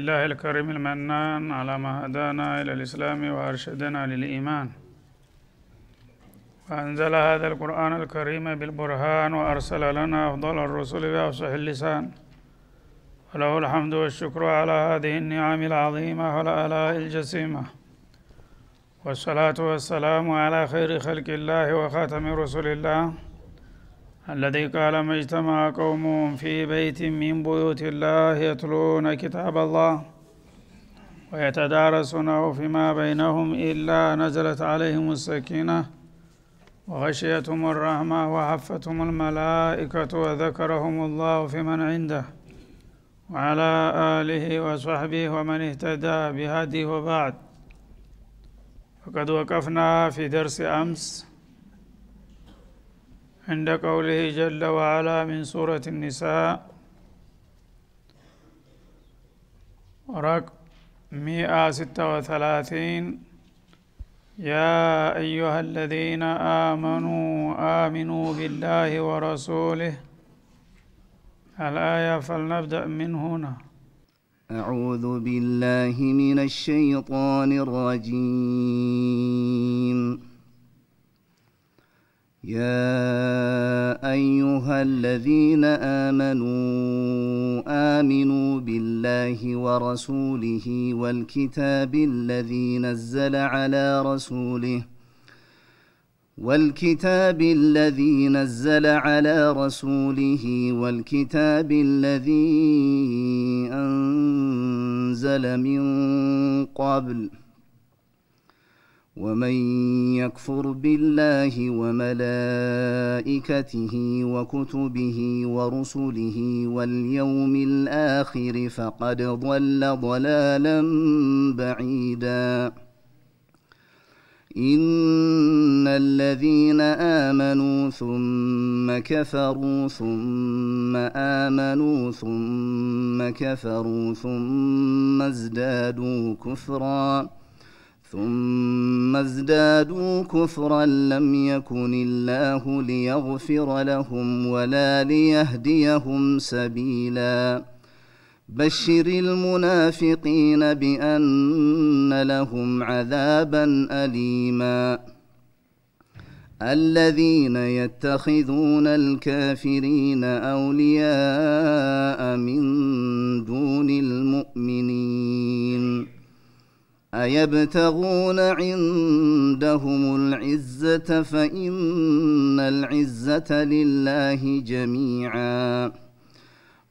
لله الكريم المنان على ما هدانا إلى الإسلام وأرشدنا للإيمان وأنزل هذا القرآن الكريم بالبرهان وأرسل لنا أفضل الرسل بأفصح اللسان وله الحمد والشكر على هذه النعم العظيمة والآلاء الجسيمة والصلاة والسلام على خير خلق الله وخاتم رسل الله الذي قال ما اجتمع قوم في بيت من بيوت الله يتلون كتاب الله ويتدارسونه فيما بينهم إلا نزلت عليهم السكينة وغشيتهم الرحمة وحفتهم الملائكة وذكرهم الله فيمن عنده وعلى آله وصحبه ومن اهتدى بهديه وبعد فقد وقفنا في درس أمس عند قوله جل وعلا من سورة النساء رقم مئة ستة وثلاثين يا أيها الذين آمنوا آمنوا بالله ورسوله الآية فلنبدأ من هنا أعوذ بالله من الشيطان الرجيم يا ايها الذين امنوا امنوا بالله ورسوله والكتاب الذي نزل على رسوله والكتاب الذي نزل على رسوله والكتاب الذي انزل من قبل ومن يكفر بالله وملائكته وكتبه ورسله واليوم الاخر فقد ضل ضلالا بعيدا ان الذين امنوا ثم كفروا ثم امنوا ثم كفروا ثم ازدادوا كفرا ثم ازدادوا كفرا لم يكن الله ليغفر لهم ولا ليهديهم سبيلا بشر المنافقين بان لهم عذابا اليما الذين يتخذون الكافرين اولياء من دون المؤمنين أيبتغون عندهم العزة فإن العزة لله جميعا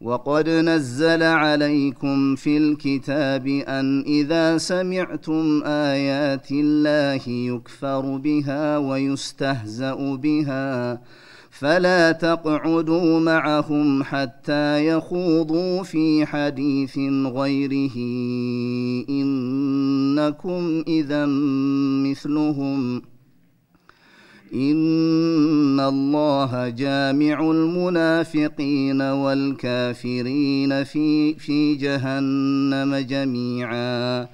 وقد نزل عليكم في الكتاب أن إذا سمعتم آيات الله يكفر بها ويستهزأ بها ويستهزأ بها فلا تقعدوا معهم حتى يخوضوا في حديث غيره انكم اذا مثلهم ان الله جامع المنافقين والكافرين في في جهنم جميعا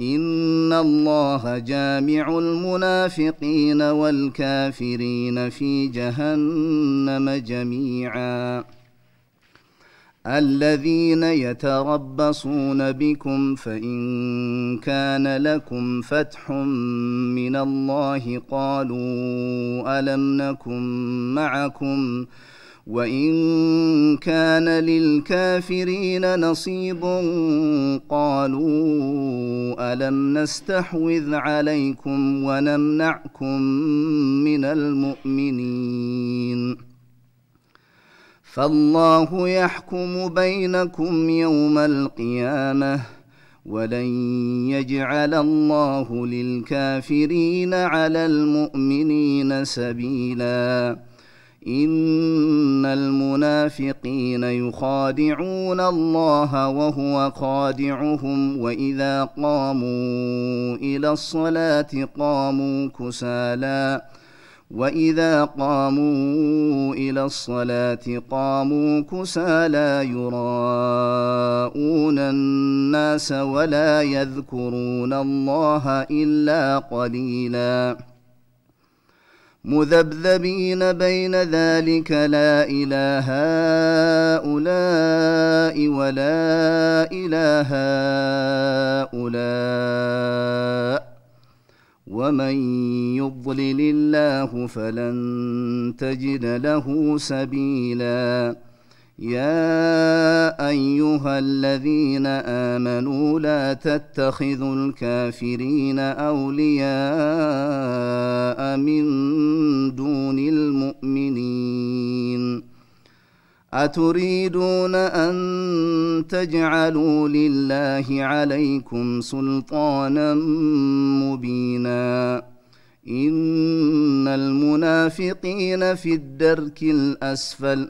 ان الله جامع المنافقين والكافرين في جهنم جميعا الذين يتربصون بكم فان كان لكم فتح من الله قالوا الم نكن معكم ۖ وان كان للكافرين نصيب قالوا الم نستحوذ عليكم ونمنعكم من المؤمنين فالله يحكم بينكم يوم القيامه ولن يجعل الله للكافرين على المؤمنين سبيلاً ان المنافقين يخادعون الله وهو خادعهم واذا قاموا الى الصلاه قاموا كسالى واذا قاموا الى الصلاه قاموا كسالى يراءون الناس ولا يذكرون الله الا قليلا مذبذبين بين ذلك لا إله هؤلاء ولا إله هؤلاء ومن يضلل الله فلن تجد له سبيلاً يا ايها الذين امنوا لا تتخذوا الكافرين اولياء من دون المؤمنين اتريدون ان تجعلوا لله عليكم سلطانا مبينا ان المنافقين في الدرك الاسفل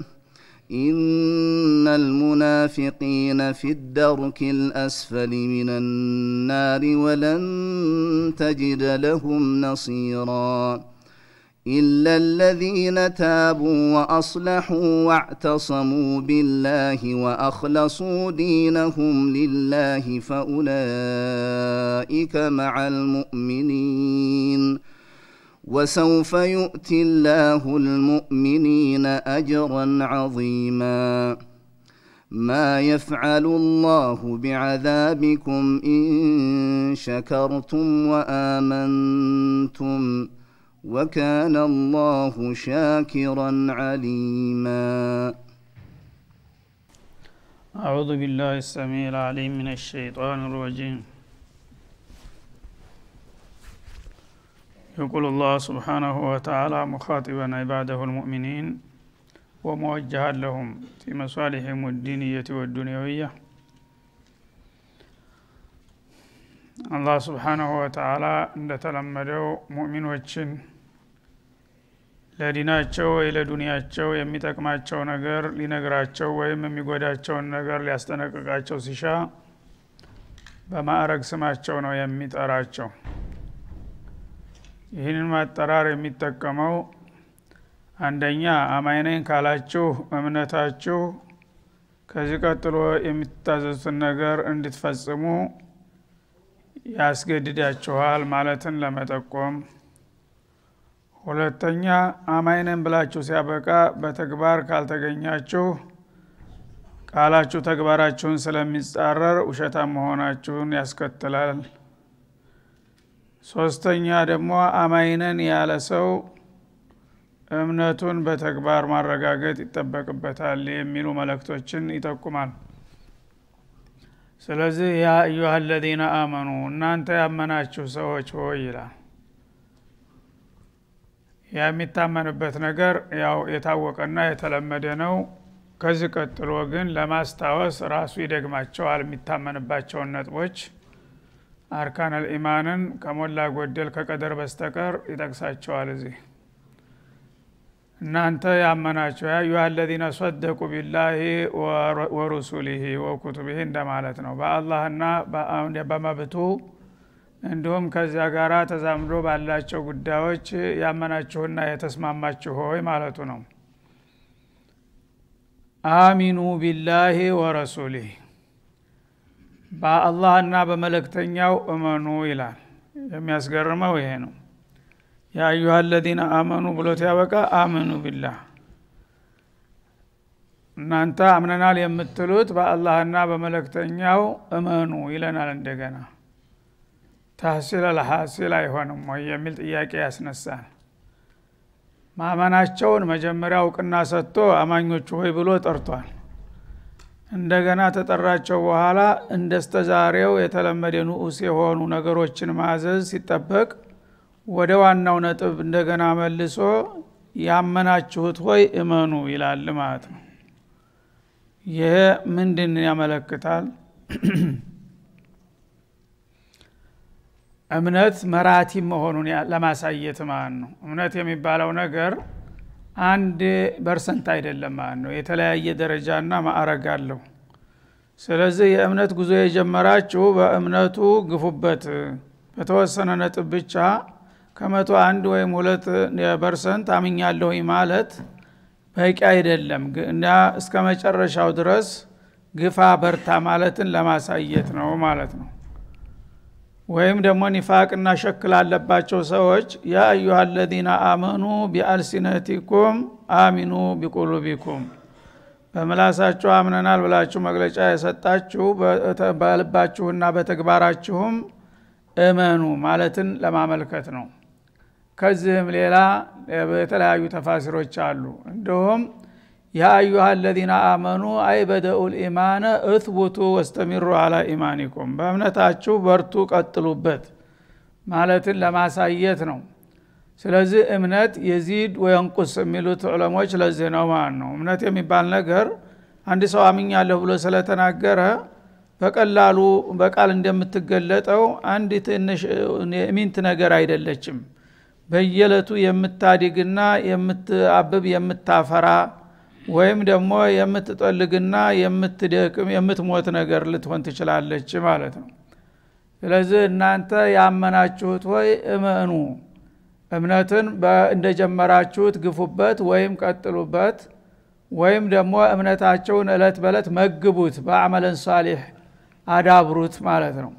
ان المنافقين في الدرك الاسفل من النار ولن تجد لهم نصيرا الا الذين تابوا واصلحوا واعتصموا بالله واخلصوا دينهم لله فاولئك مع المؤمنين وسوف يؤت الله المؤمنين اجرا عظيما ما يفعل الله بعذابكم ان شكرتم وامنتم وكان الله شاكرا عليما اعوذ بالله السميع العليم من الشيطان الرجيم يقول الله سبحانه وتعالى مخاطبا عباده المؤمنين وموجها لهم في مصالحهم الدينية والدنيوية አላህ ስብሓናሁ ወተዓላ እንደተለመደው ሙእሚኖችን ለዲናቸው ወይ ለዱንያቸው የሚጠቅማቸው ነገር ሊነግራቸው ወይም የሚጎዳቸውን ነገር ሊያስጠነቅቃቸው ሲሻ በማዕረግ ስማቸው ነው የሚጠራቸው ይህንን ማጠራር የሚጠቀመው አንደኛ አማይነኝ ካላችሁ እምነታችሁ ከዚህ ቀጥሎ የሚታዘዙትን ነገር እንድትፈጽሙ ያስገድዳችኋል ማለትን ለመጠቆም ሁለተኛ አማይነን ብላችሁ ሲያበቃ በተግባር ካልተገኛችሁ ቃላችሁ ተግባራችሁን ስለሚጻረር ውሸታ መሆናችሁን ያስከትላል ሶስተኛ ደግሞ አማይነን ያለ ሰው እምነቱን በተግባር ማረጋገጥ ይጠበቅበታል የሚሉ መልእክቶችን ይጠቁማል ስለዚህ ያ አዩሃ ለዚነ አመኑ እናንተ ያመናችሁ ሰዎች ሆይ ይላል የሚታመንበት ነገር ያው የታወቀና የተለመደ ነው ከዚህ ቀጥሎ ግን ለማስታወስ ራሱ ይደግማቸዋል የሚታመንባቸውን ነጥቦች አርካን አልኢማንን ከሞላ ጎደል ከቀደር በስተቀር ይጠቅሳቸዋል እዚህ እናንተ ያመናቸው ያዩ አለዚነ ሰደቁ ቢላሂ ወሩሱሊሂ ወኩቱብህ እንደማለት ነው በአላህና በመብቱ እንዲሁም ከዚያ ጋር ተዛምዶ ባላቸው ጉዳዮች ያመናችሁና የተስማማችሁ ሆይ ማለቱ ነው አሚኑ ቢላሂ ወረሱሊህ በአላህና በመለክተኛው እመኑ ይላል የሚያስገርመው ይሄ ነው ያ አለዚነ አመኑ ብሎት ያበቃ አመኑ ቢላህ እናንተ አምነናል የምትሉት በአላህና በመለክተኛው እመኑ ይለናል እንደገና ታህሲል አልሐሲል አይሆንም ወይ የሚል ጥያቄ ያስነሳል ማመናቸውን መጀመሪያ እውቅና ሰጥቶ አማኞቹ ሆይ ብሎ ጠርቷል እንደገና ተጠራቸው በኋላ እንደስተዛሬው የተለመደ ንዑስ የሆኑ ነገሮችን ማዘዝ ሲጠበቅ ወደ ዋናው ነጥብ እንደገና መልሶ ያመናችሁት ሆይ እመኑ ይላል ማለት ነው። ይሄ ምንድን ያመለክታል? እምነት መራቲ መሆኑን ለማሳየት ማለት ነው። እምነት የሚባለው ነገር አንድ በርሰንት አይደለም ማለት ነው የተለያየ ደረጃና ማዕረግ አለው ስለዚህ የእምነት ጉዞ የጀመራችሁ በእምነቱ ግፉበት በተወሰነ ነጥብ ብቻ ከመቶ አንድ ወይም ሁለት በርሰንት አምኛለሁኝ ማለት በቂ አይደለም እና እስከ መጨረሻው ድረስ ግፋ በርታ ማለትን ለማሳየት ነው ማለት ነው ወይም ደግሞ ኒፋቅና ሸክ ላለባቸው ሰዎች ያ አዩሃ አለዚነ አመኑ ቢአልሲነቲኩም አሚኑ ቢቁሉቢኩም በምላሳችሁ አምነናል ብላችሁ መግለጫ የሰጣችሁ በልባችሁና በተግባራችሁም እመኑ ማለትን ለማመልከት ነው። ከዚህም ሌላ የተለያዩ ተፋሲሮች አሉ። እንዲሁም ያ አዩሃ አለዚነ አመኑ አይ በደኡ ልኢማነ እትቡቱ ወስተሚሩ አላ ኢማኒኩም በእምነታችሁ በርቱ ቀጥሉበት ማለትን ለማሳየት ነው ስለዚህ እምነት የዚድ ወየንቁስ የሚሉት ዑለሞች ለዚህ ነው ማለት ነው እምነት የሚባል ነገር አንድ ሰው አምኛለሁ ብሎ ስለተናገረ በቀላሉ በቃል እንደምትገለጠው አንድ ትንሽ ሚንት ነገር አይደለችም በየለቱ የምታድግና የምትአብብ የምታፈራ ወይም ደግሞ የምትጠልግና የምትደቅም የምትሞት ነገር ልትሆን ትችላለች ማለት ነው ስለዚህ እናንተ ያመናችሁት ወይ እመኑ እምነትን እንደጀመራችሁት ግፉበት ወይም ቀጥሉበት ወይም ደግሞ እምነታቸውን እለት በለት መግቡት በአመለን ሳሌሕ አዳብሩት ማለት ነው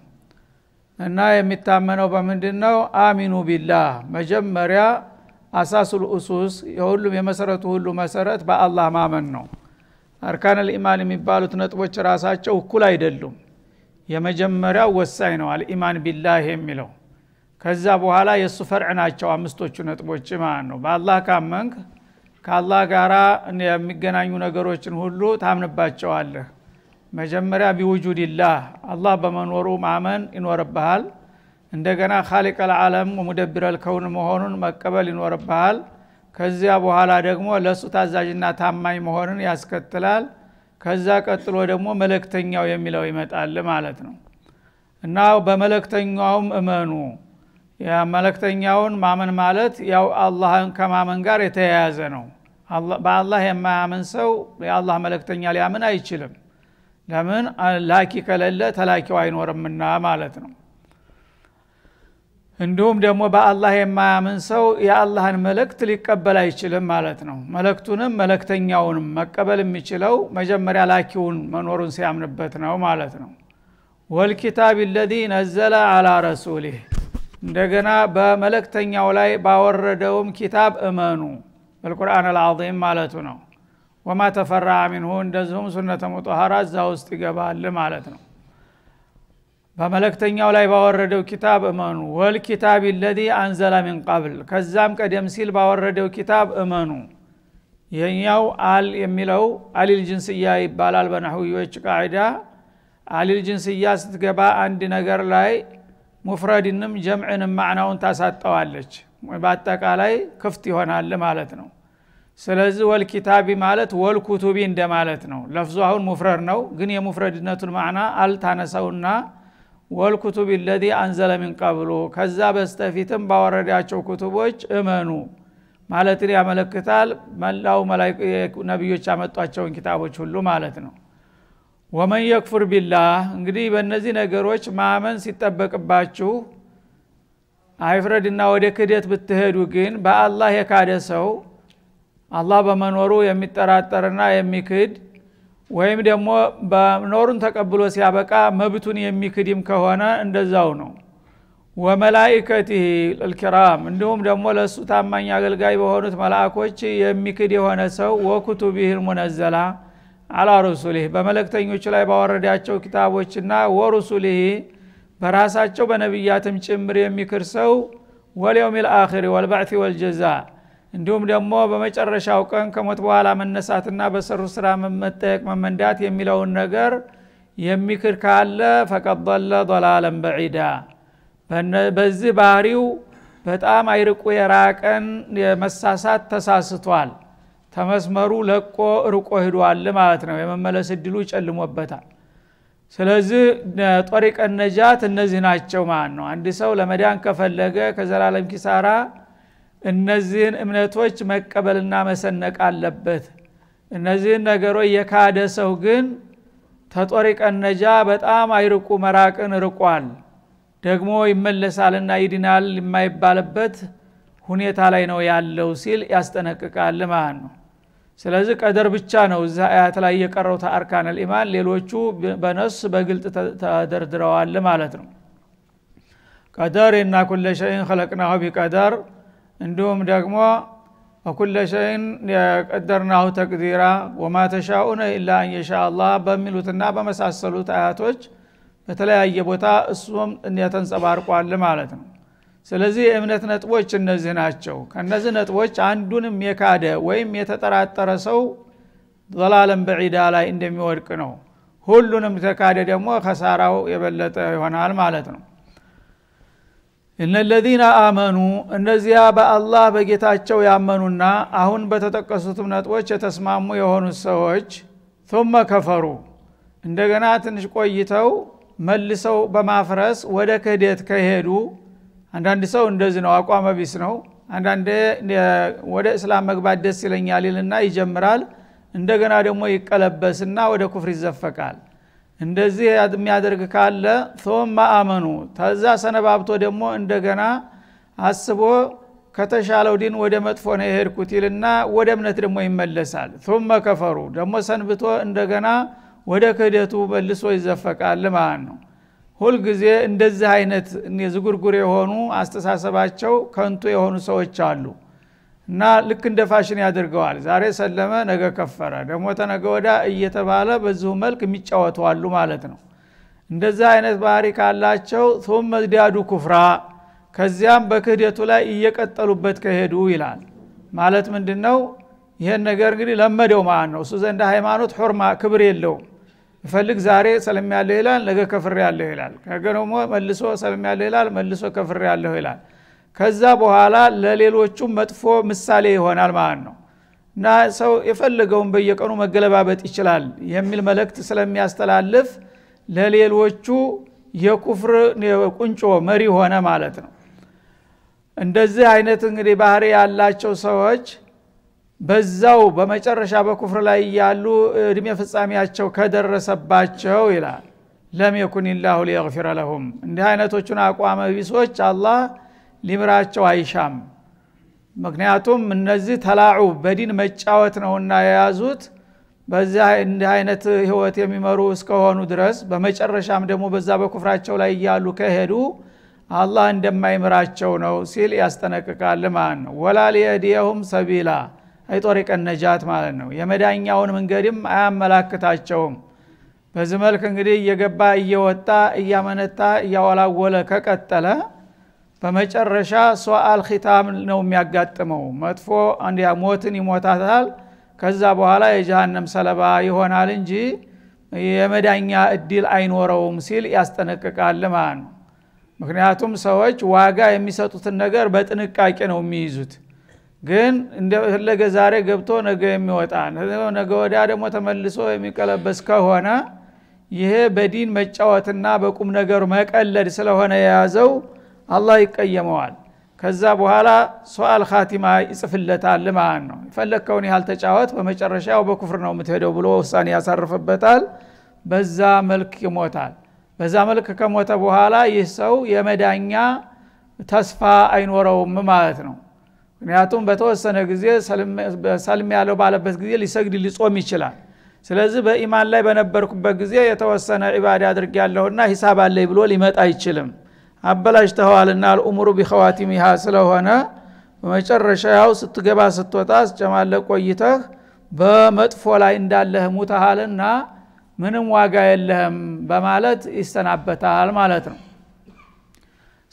እና የሚታመነው በምንድን ነው አሚኑ ቢላህ መጀመሪያ አሳሱል ኡሱስ የሁሉም የመሰረቱ ሁሉ መሰረት በአላህ ማመን ነው አርካን ልኢማን የሚባሉት ነጥቦች ራሳቸው እኩል አይደሉም የመጀመሪያው ወሳኝ ነው አልኢማን ቢላህ የሚለው ከዛ በኋላ የእሱ ፈርዕ ናቸው አምስቶቹ ነጥቦች ማለት ነው በአላህ ካመንክ ከአላህ ጋር የሚገናኙ ነገሮችን ሁሉ ታምንባቸዋለህ መጀመሪያ ቢውጁድላህ አላህ በመኖሩ ማመን ይኖርብሃል እንደገና ካሊቅ ልዓለም ወሙደብረ ልከውን መሆኑን መቀበል ይኖርብሃል ከዚያ በኋላ ደግሞ ለእሱ ታዛዥና ታማኝ መሆንን ያስከትላል ከዛ ቀጥሎ ደግሞ መለክተኛው የሚለው ይመጣል ማለት ነው እና በመለክተኛውም እመኑ መለክተኛውን ማመን ማለት ያው አላህን ከማመን ጋር የተያያዘ ነው በአላህ የማያምን ሰው የአላህ መለክተኛ ሊያምን አይችልም ለምን ላኪ ከሌለ ተላኪው አይኖርምና ማለት ነው እንዲሁም ደግሞ በአላህ የማያምን ሰው የአላህን መልእክት ሊቀበል አይችልም ማለት ነው መልእክቱንም መልእክተኛውንም መቀበል የሚችለው መጀመሪያ ላኪውን መኖሩን ሲያምንበት ነው ማለት ነው ወልኪታብ ለዚ ነዘለ አላ ረሱሊህ እንደገና በመልእክተኛው ላይ ባወረደውም ኪታብ እመኑ በልቁርአን አልዓظም ማለቱ ነው ወማ ተፈራ ሚንሁ እንደዚሁም ሱነተ ሙጠሃራ እዛ ውስጥ ይገባል ማለት ነው በመለክተኛው ላይ ባወረደው ኪታብ እመኑ ወል ለዚ አንዘላ ሚን ቀብል ከዛም ቀደም ሲል ባወረደው ኪታብ እመኑ የኛው አል የሚለው አሊል ጅንስያ ይባላል በናህዊዎች ቃዕዳ አሊል ጅንስያ ስትገባ አንድ ነገር ላይ ሙፍረድንም ጀምዕንም ማዕናውን ታሳጠዋለች በአጠቃላይ ክፍት ይሆናል ማለት ነው ስለዚህ ወልኪታቢ ማለት ወልኩቱቢ እንደማለት ነው ለፍዙ አሁን ሙፍረድ ነው ግን የሙፍረድነቱን ማዕና አልታነሰውና ወልኩቱብ ለዚ አንዘለ ሚን ቀብሉ ከዛ በስተፊትም ባወረዳቸው ክቱቦች እመኑ ማለትን ያመለክታል። መላው ነቢዮች ያመጧቸውን ኪታቦች ሁሉ ማለት ነው። ወመን የክፉር ቢላህ እንግዲህ በእነዚህ ነገሮች ማመን ሲጠበቅባችሁ አይፍረድና ወደ ክደት ብትሄዱ ግን በአላህ የካደ ሰው አላህ በመኖሩ የሚጠራጠርና የሚክድ ወይም ደግሞ በኖሩን ተቀብሎ ሲያበቃ መብቱን የሚክድም ከሆነ እንደዛው ነው ወመላይከቲህ ልኪራም እንዲሁም ደግሞ ለእሱ ታማኝ አገልጋይ በሆኑት መልአኮች የሚክድ የሆነ ሰው ወኩቱቢህ ልሙነዘላ አላ ሩሱሊህ በመለክተኞቹ ላይ ባወረዳቸው ኪታቦችና ወሩሱሊህ በራሳቸው በነቢያትም ጭምር የሚክር ሰው ወልየውም ልአኽሪ ወልባዕት ወልጀዛ እንዲሁም ደግሞ በመጨረሻው ቀን ከሞት በኋላ መነሳትና በሰሩ ስራ መመጠየቅ መመንዳት የሚለውን ነገር የሚክር ካለ ፈቀድ ለ ዶላለን በዒዳ በዚህ ባህሪው በጣም አይርቁ የራቀን የመሳሳት ተሳስቷል ተመስመሩ ለቆ ርቆ ሂዷል ማለት ነው የመመለስ እድሉ ጨልሞበታል ስለዚህ ጦሪቀ ነጃት እነዚህ ናቸው ማለት ነው አንድ ሰው ለመዳን ከፈለገ ከዘላለም ኪሳራ እነዚህን እምነቶች መቀበልና መሰነቅ አለበት እነዚህን ነገሮች የካደ ሰው ግን ተጦሪቀን ነጃ በጣም አይርቁ መራቅን ርቋል ደግሞ ይመለሳልና ይድናል የማይባልበት ሁኔታ ላይ ነው ያለው ሲል ያስጠነቅቃል ማለት ነው ስለዚህ ቀደር ብቻ ነው እዚ አያት ላይ የቀረው ተአርካን ልኢማን ሌሎቹ በነስ በግልጥ ተደርድረዋል ማለት ነው ቀደር እና ኩለ ሸይን ከለቅናሁ ቢቀደር እንዲሁም ደግሞ ኩለ ሸይን የቀደርናሁ ተቅዲራ ወማ ተሻኡነ ኢላ አንየሻ አላህ በሚሉትና በመሳሰሉት አያቶች በተለያየ ቦታ እሱም ተንጸባርቋል ማለት ነው ስለዚህ የእምነት ነጥቦች እነዚህ ናቸው ከእነዚህ ነጥቦች አንዱንም የካደ ወይም የተጠራጠረ ሰው ዘላለም በዒዳ ላይ እንደሚወድቅ ነው ሁሉንም ተካደ ደግሞ ከሳራው የበለጠ ይሆናል ማለት ነው እነለዚነ አመኑ እነዚያ በአላህ በጌታቸው ያመኑና አሁን በተጠቀሱትም ነጥቦች የተስማሙ የሆኑት ሰዎች ثመ ከፈሩ እንደገና ትንሽ ቆይተው መልሰው በማፍረስ ወደ ክህደት ከሄዱ አንዳንድ ሰው እንደዚህ ነው አቋመ ቢስ ነው አንዳንድ ወደ እስላም መግባት ደስ ይለኛል ይልና ይጀምራል እንደገና ደግሞ ይቀለበስና ወደ ኩፍር ይዘፈቃል እንደዚህ የሚያደርግ ካለ ቶማ አመኑ ተዛ ሰነባብቶ ደግሞ እንደገና አስቦ ከተሻለው ዲን ወደ መጥፎ ነው የሄድኩት ይልና ወደ እምነት ደግሞ ይመለሳል። ቱመ ከፈሩ ደግሞ ሰንብቶ እንደገና ወደ ክህደቱ መልሶ ይዘፈቃል ማለት ነው። ሁልጊዜ እንደዚህ አይነት ዝጉርጉር የሆኑ አስተሳሰባቸው ከንቱ የሆኑ ሰዎች አሉ። እና ልክ እንደ ፋሽን ያደርገዋል። ዛሬ ሰለመ፣ ነገ ከፈረ፣ ደግሞ ተነገ ወዳ እየተባለ በዚሁ መልክ የሚጫወተዋሉ ማለት ነው። እንደዛ አይነት ባህሪ ካላቸው ቱመ ዝዳዱ ኩፍራ፣ ከዚያም በክህደቱ ላይ እየቀጠሉበት ከሄዱ ይላል ማለት ምንድ ነው? ይህን ነገር እንግዲህ ለመደው ማለት ነው። እሱ ዘንድ ሃይማኖት ሑርማ ክብር የለውም። ይፈልግ ዛሬ ሰለም ያለሁ ይላል፣ ነገ ከፍሬ ያለሁ ይላል። ነገ ደግሞ መልሶ ሰለም ያለሁ ይላል፣ መልሶ ከፍሬ ያለሁ ይላል። ከዛ በኋላ ለሌሎቹ መጥፎ ምሳሌ ይሆናል ማለት ነው እና ሰው የፈለገውን በየቀኑ መገለባበጥ ይችላል የሚል መልእክት ስለሚያስተላልፍ ለሌሎቹ የኩፍር ቁንጮ መሪ ሆነ ማለት ነው እንደዚህ አይነት እንግዲህ ባህሪ ያላቸው ሰዎች በዛው በመጨረሻ በኩፍር ላይ ያሉ እድሜ ፍጻሜያቸው ከደረሰባቸው ይላል ለም የኩን ላሁ ሊየፊረ ለሁም እንዲህ አይነቶቹን አቋመ ቢሶች አላህ ሊምራቸው አይሻም ምክንያቱም እነዚህ ተላዑ በዲን መጫወት ነውና የያዙት በዚህ እንዲህ አይነት ህይወት የሚመሩ እስከሆኑ ድረስ በመጨረሻም ደግሞ በዛ በኩፍራቸው ላይ እያሉ ከሄዱ አላህ እንደማይምራቸው ነው ሲል ያስጠነቅቃል ማለት ነው ወላ ሊየድየሁም ሰቢላ አይጦሪቀ ነጃት ማለት ነው የመዳኛውን መንገድም አያመላክታቸውም በዚህ መልክ እንግዲህ እየገባ እየወጣ እያመነታ እያወላወለ ከቀጠለ በመጨረሻ ሶአል ኺታም ነው የሚያጋጥመው መጥፎ ሞትን ይሞታታል ከዛ በኋላ የጀሃነም ሰለባ ይሆናል እንጂ የመዳኛ እድል አይኖረውም ሲል ያስጠነቅቃል ማለት ነው ምክንያቱም ሰዎች ዋጋ የሚሰጡትን ነገር በጥንቃቄ ነው የሚይዙት ግን እንደፈለገ ዛሬ ገብቶ ነገ የሚወጣ ነገ ወዲያ ደግሞ ተመልሶ የሚቀለበስ ከሆነ ይሄ በዲን መጫወትና በቁም ነገር መቀለድ ስለሆነ የያዘው አላህ ይቀየመዋል ከዛ በኋላ ሰዋል ካቲማ ይጽፍለታል ማለት ነው የፈለግከውን ያህል ተጫወት በመጨረሻው በኩፍር ነው የምትሄደው ብሎ ውሳኔ ያሳርፍበታል በዛ መልክ ይሞታል በዛ መልክ ከሞተ በኋላ ይህ ሰው የመዳኛ ተስፋ አይኖረውም ማለት ነው ምክንያቱም በተወሰነ ጊዜ ሰልም ያለው ባለበት ጊዜ ሊሰግድ ሊጾም ይችላል ስለዚህ በኢማን ላይ በነበርኩበት ጊዜ የተወሰነ ዒባዳ አድርግ ያለሁና ሂሳብ አለኝ ብሎ ሊመጣ አይችልም አበላሽተኸዋልና አልኡሙሩ ቢኸዋቲሚሃ ስለሆነ በመጨረሻ ያው ስትገባ ስትወጣ ስጨማለ ቆይተህ በመጥፎ ላይ እንዳለህ ሙተሃልና ምንም ዋጋ የለህም በማለት ይሰናበታል ማለት ነው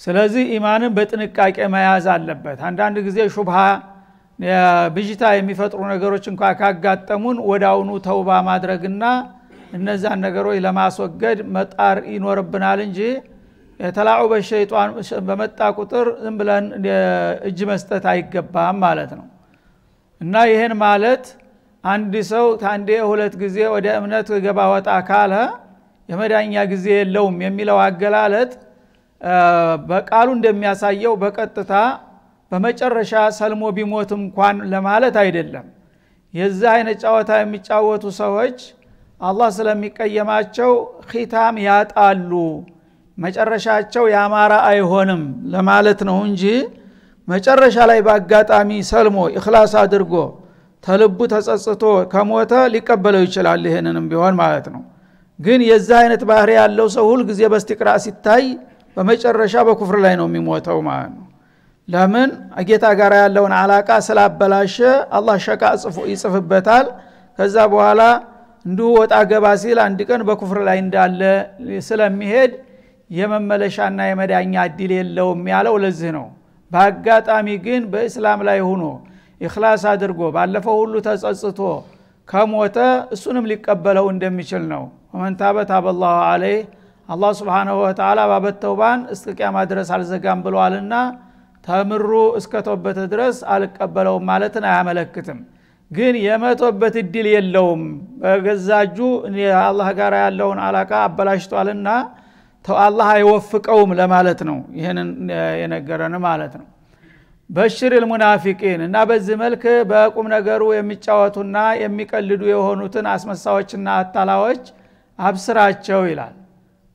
ስለዚህ ኢማንን በጥንቃቄ መያዝ አለበት አንዳንድ ጊዜ ሹብሃ ብዥታ የሚፈጥሩ ነገሮች እንኳ ካጋጠሙን ወዳውኑ ተውባ ማድረግና እነዛን ነገሮች ለማስወገድ መጣር ይኖርብናል እንጂ የተላዑ በሸይጣን በመጣ ቁጥር ዝም ብለን እጅ መስጠት አይገባም ማለት ነው እና ይህን ማለት አንድ ሰው ታንዴ ሁለት ጊዜ ወደ እምነት ገባ ወጣ ካለ የመዳኛ ጊዜ የለውም የሚለው አገላለጥ በቃሉ እንደሚያሳየው በቀጥታ በመጨረሻ ሰልሞ ቢሞት እንኳን ለማለት አይደለም የዚህ አይነት ጨዋታ የሚጫወቱ ሰዎች አላህ ስለሚቀየማቸው ኪታም ያጣሉ መጨረሻቸው የአማራ አይሆንም ለማለት ነው እንጂ መጨረሻ ላይ በአጋጣሚ ሰልሞ እክላስ አድርጎ ተልቡ ተጸጽቶ ከሞተ ሊቀበለው ይችላል ይህንንም ቢሆን ማለት ነው ግን የዛ አይነት ባህሪ ያለው ሰው ሁል ጊዜ በስቲቅራ ሲታይ በመጨረሻ በኩፍር ላይ ነው የሚሞተው ማለት ነው ለምን ጌታ ጋር ያለውን አላቃ ስላበላሸ አላህ ሸቃ ይጽፍበታል ከዛ በኋላ እንዲሁ ወጣ ገባ ሲል አንድ ቀን በኩፍር ላይ እንዳለ ስለሚሄድ የመመለሻና የመዳኛ እድል የለውም ያለው ለዚህ ነው በአጋጣሚ ግን በእስላም ላይ ሆኖ ኢክላስ አድርጎ ባለፈው ሁሉ ተጸጽቶ ከሞተ እሱንም ሊቀበለው እንደሚችል ነው ወመንታበ አላሁ አለይህ አላህ ስብንሁ ወተላ ባበተውባን እስከ ቅያማ ድረስ አልዘጋም ብለዋልና ተምሩ እስከተወበተ ድረስ አልቀበለውም ማለትን አያመለክትም ግን የመቶበት እድል የለውም በገዛጁ አላህ ጋር ያለውን አላቃ አበላሽቷልና አላህ አይወፍቀውም ለማለት ነው ይህንን የነገረን ማለት ነው በሽር ልሙናፊቂን እና በዚህ መልክ በቁም ነገሩ የሚጫወቱና የሚቀልዱ የሆኑትን አስመሳዎችና አታላዎች አብስራቸው ይላል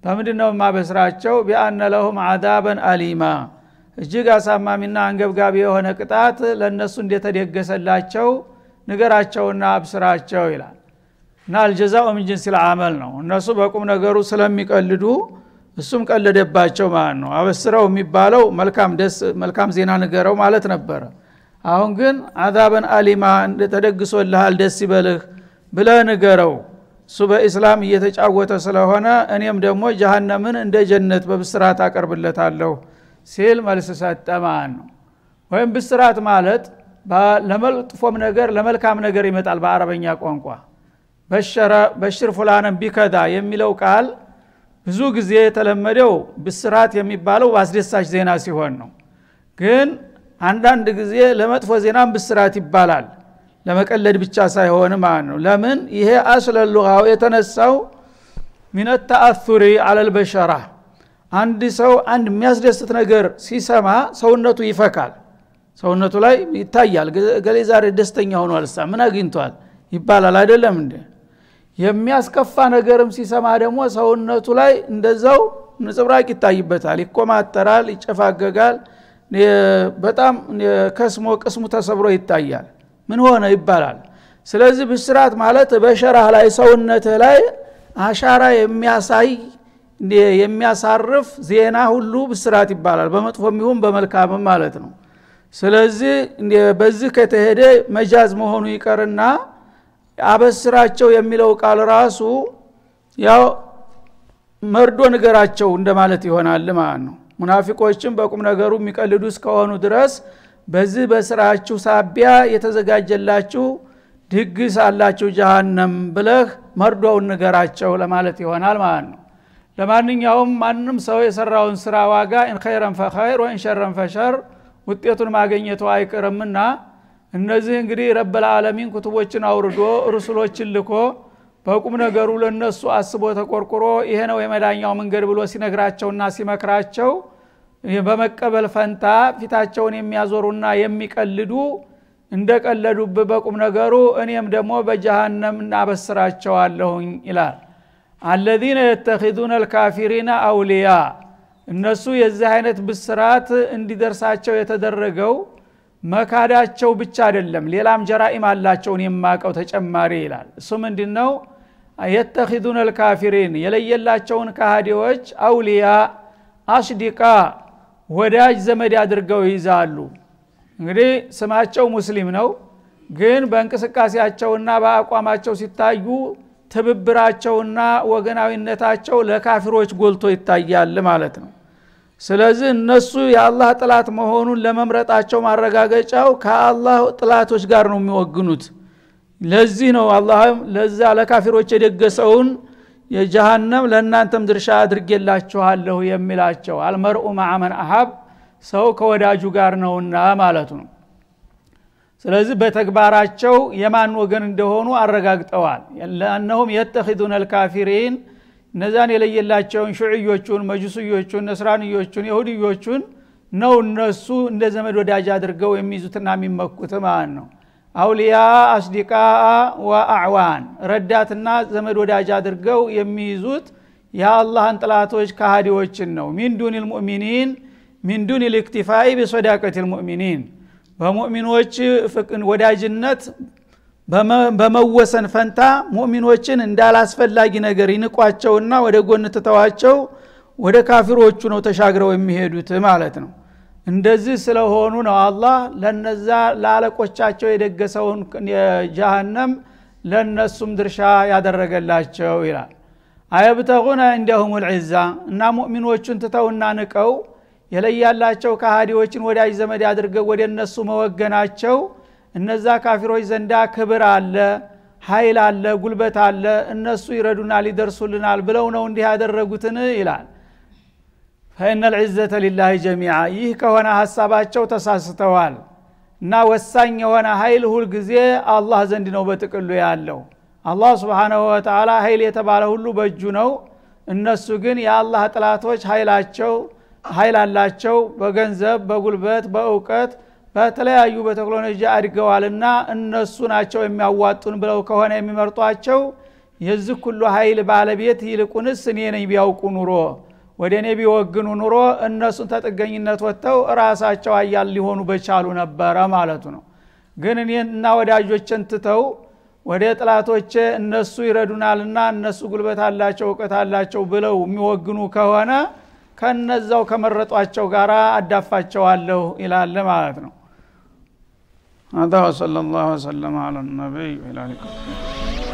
በምንድ ነው የማበስራቸው ቢአነ ለሁም አዛበን አሊማ እጅግ አሳማሚና አንገብጋቢ የሆነ ቅጣት ለእነሱ እንደተደገሰላቸው ንገራቸውና አብስራቸው ይላል እና አልጀዛኡ ምንጅንስ ልአመል ነው እነሱ በቁም ነገሩ ስለሚቀልዱ እሱም ቀለደባቸው ማለት ነው አበስረው የሚባለው መልካም ደስ መልካም ዜና ንገረው ማለት ነበረ አሁን ግን አዛበን አሊማ ተደግሶልሃል ደስ ይበልህ ብለ ንገረው እሱ በኢስላም እየተጫወተ ስለሆነ እኔም ደግሞ ጀሃነምን እንደ ጀነት በብስራት አቀርብለታለሁ ሲል መልስ ሰጠ ማለት ነው ወይም ብስራት ማለት ለመልጥፎም ነገር ለመልካም ነገር ይመጣል በአረበኛ ቋንቋ በሽር ፉላንን ቢከዳ የሚለው ቃል ብዙ ጊዜ የተለመደው ብስራት የሚባለው አስደሳች ዜና ሲሆን ነው ግን አንዳንድ ጊዜ ለመጥፎ ዜናም ብስራት ይባላል ለመቀለድ ብቻ ሳይሆን ማለት ነው ለምን ይሄ አስለሉሃው የተነሳው ሚነ ተአሱሪ አለልበሸራ አንድ ሰው አንድ የሚያስደስት ነገር ሲሰማ ሰውነቱ ይፈካል ሰውነቱ ላይ ይታያል ገሌ ዛሬ ደስተኛ ሆኗል ምን አግኝቷል ይባላል አይደለም እንዴ የሚያስከፋ ነገርም ሲሰማ ደግሞ ሰውነቱ ላይ እንደዛው ንጽብራቅ ይታይበታል ይቆማጠራል፣ ይጨፋገጋል በጣም ከስሞ ቅስሙ ተሰብሮ ይታያል ምን ሆነ ይባላል ስለዚህ ብስራት ማለት በሸራህ ላይ ሰውነትህ ላይ አሻራ የሚያሳይ የሚያሳርፍ ዜና ሁሉ ብስራት ይባላል በመጥፎም ይሁን በመልካምም ማለት ነው ስለዚህ በዚህ ከተሄደ መጃዝ መሆኑ ይቀርና አበስራቸው የሚለው ቃል ራሱ ያው መርዶ ንገራቸው እንደማለት ይሆናል ማለት ነው ሙናፊቆችም በቁም ነገሩ የሚቀልዱ እስከሆኑ ድረስ በዚህ በስራችሁ ሳቢያ የተዘጋጀላችሁ ድግስ አላችሁ ጀሃነም ብለህ መርዶውን ንገራቸው ለማለት ይሆናል ማለት ነው ለማንኛውም ማንም ሰው የሰራውን ስራ ዋጋ ኢንኸይረን ፈኸይር ወኢንሸረን ፈሸር ውጤቱን ማገኘቱ አይቅርምና እነዚህ እንግዲህ ረበል ዓለሚን ኩቱቦችን አውርዶ ርሱሎችን ልኮ በቁም ነገሩ ለነሱ አስቦ ተቆርቁሮ ይሄ ነው የመዳኛው መንገድ ብሎ ሲነግራቸውና ሲመክራቸው በመቀበል ፈንታ ፊታቸውን የሚያዞሩና የሚቀልዱ እንደቀለዱብ በቁም ነገሩ እኔም ደግሞ በጀሃነም እናበስራቸዋለሁኝ ይላል አለዚነ የተኪዙነ ልካፊሪነ አውልያ እነሱ የዚህ አይነት ብስራት እንዲደርሳቸው የተደረገው መካዳቸው ብቻ አይደለም ሌላም ጀራኢም አላቸውን የማቀው ተጨማሪ ይላል እሱ ምንድ ነው የተኪዱን ልካፊሪን የለየላቸውን ካሃዲዎች አውሊያ አሽዲቃ ወዳጅ ዘመድ አድርገው ይይዛሉ እንግዲህ ስማቸው ሙስሊም ነው ግን በእንቅስቃሴያቸውና በአቋማቸው ሲታዩ ትብብራቸውና ወገናዊነታቸው ለካፊሮች ጎልቶ ይታያል ማለት ነው ስለዚህ እነሱ የአላህ ጥላት መሆኑን ለመምረጣቸው ማረጋገጫው ከአላህ ጥላቶች ጋር ነው የሚወግኑት ለዚህ ነው አላህም ለዛ ለካፊሮች የደገሰውን የጀሃነም ለእናንተም ድርሻ አድርጌላችኋለሁ የሚላቸው አልመርኡ ማዕመን አሀብ ሰው ከወዳጁ ጋር ነውና ማለቱ ነው ስለዚህ በተግባራቸው የማን ወገን እንደሆኑ አረጋግጠዋል ለአነሁም የተኪዱን አልካፊሪን እነዛን የለየላቸውን ሹዕዮቹን መጁስዮቹን ነስራንዮቹን የሁድዮቹን ነው እነሱ እንደ ዘመድ ወዳጅ አድርገው የሚይዙትና የሚመኩት ማለት ነው አውልያ አስዲቃ ወአዕዋን ረዳትና ዘመድ ወዳጅ አድርገው የሚይዙት የአላህን ጥላቶች ካሃዲዎችን ነው ሚን ዱን ልሙእሚኒን ሚን ዱን ልእክቲፋኢ ቢሶዳቀት ልሙእሚኒን በሙእሚኖች ወዳጅነት በመወሰን ፈንታ ሙእሚኖችን እንዳላስፈላጊ ነገር ይንቋቸውና ወደ ጎን ትተዋቸው ወደ ካፊሮቹ ነው ተሻግረው የሚሄዱት ማለት ነው እንደዚህ ስለሆኑ ነው አላህ ለነዛ ለአለቆቻቸው የደገሰውን የጃሃንም ለነሱም ድርሻ ያደረገላቸው ይላል አየብተጉነ እንዲሁም ልዕዛ እና ሙእሚኖቹን ትተውና ንቀው የለያላቸው ከሃዲዎችን ወዳጅ ዘመድ አድርገው ወደ እነሱ መወገናቸው እነዛ ካፊሮች ዘንዳ ክብር አለ ኃይል አለ ጉልበት አለ እነሱ ይረዱናል ይደርሱልናል ብለው ነው እንዲህ ያደረጉትን ይላል ፈእነ ልዕዘተ ሊላህ ጀሚዓ ይህ ከሆነ ሀሳባቸው ተሳስተዋል እና ወሳኝ የሆነ ኃይል ሁልጊዜ አላህ ዘንድ ነው በጥቅሉ ያለው አላህ ስብሓናሁ ወተላ ኃይል የተባለ ሁሉ በእጁ ነው እነሱ ግን የአላህ ጥላቶች ኃይላቸው ኃይል አላቸው በገንዘብ በጉልበት በእውቀት በተለያዩ በቴክኖሎጂ አድገዋልና እነሱ ናቸው የሚያዋጡን ብለው ከሆነ የሚመርጧቸው የዚህ ሁሉ ኃይል ባለቤት ይልቁንስ እኔ ነኝ ቢያውቁ ኑሮ ወደ እኔ ቢወግኑ ኑሮ እነሱን ተጥገኝነት ወጥተው ራሳቸው አያል ሊሆኑ በቻሉ ነበረ ማለቱ ነው ግን እና ወዳጆችን ትተው ወደ ጥላቶች እነሱ ይረዱናልና እነሱ ጉልበት አላቸው እውቀት አላቸው ብለው የሚወግኑ ከሆነ ከነዛው ከመረጧቸው ጋር አዳፋቸዋለሁ ይላል ማለት ነው هذا وصلى الله وسلم على النبي وعلى آله وصحبه